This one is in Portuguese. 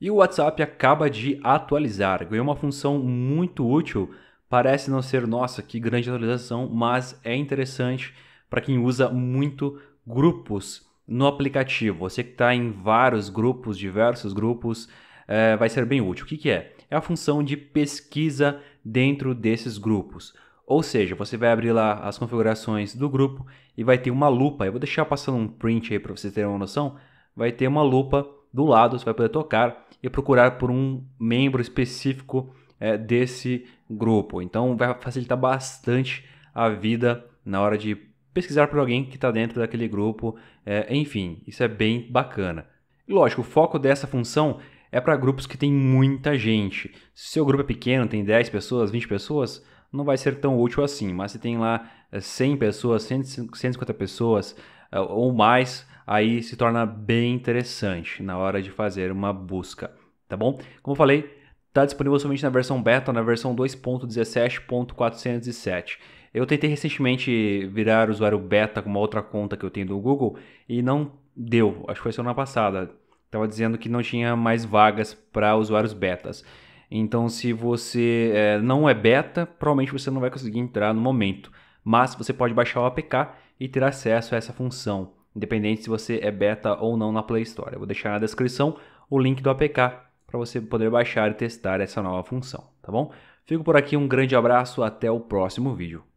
E o WhatsApp acaba de atualizar, ganhou uma função muito útil. Parece não ser nossa, que grande atualização, mas é interessante para quem usa muito grupos no aplicativo. Você que está em vários grupos, diversos grupos, é, vai ser bem útil. O que, que é? É a função de pesquisa dentro desses grupos. Ou seja, você vai abrir lá as configurações do grupo e vai ter uma lupa. Eu vou deixar passando um print aí para vocês terem uma noção. Vai ter uma lupa do lado, você vai poder tocar e procurar por um membro específico é, desse grupo. Então vai facilitar bastante a vida na hora de pesquisar por alguém que está dentro daquele grupo. É, enfim, isso é bem bacana. E lógico, o foco dessa função é para grupos que tem muita gente. Se seu grupo é pequeno, tem 10 pessoas, 20 pessoas, não vai ser tão útil assim. Mas se tem lá 100 eh, pessoas, 150 pessoas ou mais, aí se torna bem interessante na hora de fazer uma busca, tá bom? Como eu falei, está disponível somente na versão beta, na versão 2.17.407. Eu tentei recentemente virar usuário beta com uma outra conta que eu tenho do Google e não deu, acho que foi semana passada. Estava dizendo que não tinha mais vagas para usuários betas. Então, se você é, não é beta, provavelmente você não vai conseguir entrar no momento. Mas você pode baixar o APK e ter acesso a essa função independente se você é beta ou não na Play Store. Eu vou deixar na descrição o link do APK para você poder baixar e testar essa nova função, tá bom? Fico por aqui, um grande abraço, até o próximo vídeo.